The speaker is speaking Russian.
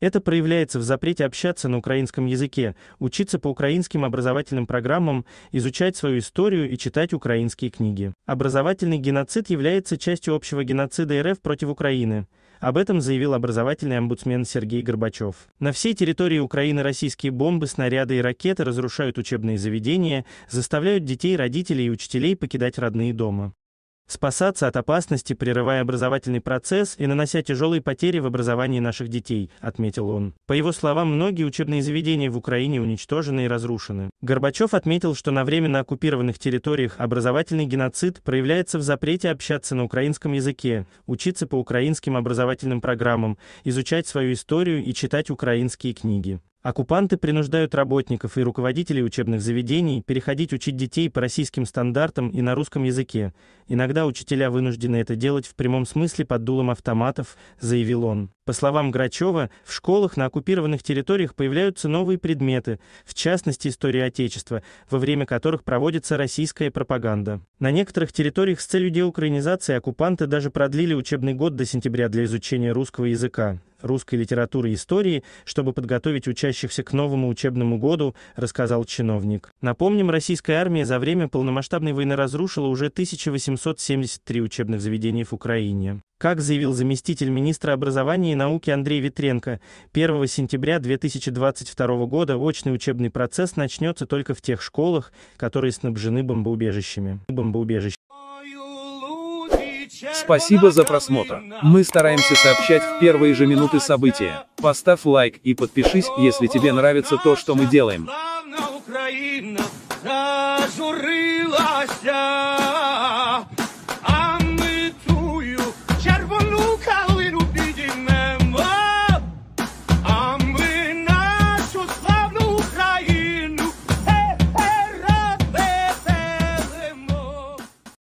Это проявляется в запрете общаться на украинском языке, учиться по украинским образовательным программам, изучать свою историю и читать украинские книги. Образовательный геноцид является частью общего геноцида РФ против Украины. Об этом заявил образовательный омбудсмен Сергей Горбачев. На всей территории Украины российские бомбы, снаряды и ракеты разрушают учебные заведения, заставляют детей, родителей и учителей покидать родные дома спасаться от опасности, прерывая образовательный процесс и нанося тяжелые потери в образовании наших детей, отметил он. По его словам, многие учебные заведения в Украине уничтожены и разрушены. Горбачев отметил, что на временно оккупированных территориях образовательный геноцид проявляется в запрете общаться на украинском языке, учиться по украинским образовательным программам, изучать свою историю и читать украинские книги. Оккупанты принуждают работников и руководителей учебных заведений переходить учить детей по российским стандартам и на русском языке. Иногда учителя вынуждены это делать в прямом смысле под дулом автоматов, заявил он. По словам Грачева, в школах на оккупированных территориях появляются новые предметы, в частности история Отечества, во время которых проводится российская пропаганда. На некоторых территориях с целью деукраинизации оккупанты даже продлили учебный год до сентября для изучения русского языка русской литературы и истории, чтобы подготовить учащихся к новому учебному году, рассказал чиновник. Напомним, российская армия за время полномасштабной войны разрушила уже 1873 учебных заведений в Украине. Как заявил заместитель министра образования и науки Андрей Ветренко, 1 сентября 2022 года очный учебный процесс начнется только в тех школах, которые снабжены бомбоубежищами. Спасибо за просмотр. Мы стараемся сообщать в первые же минуты события. Поставь лайк и подпишись, если тебе нравится то, что мы делаем. Украина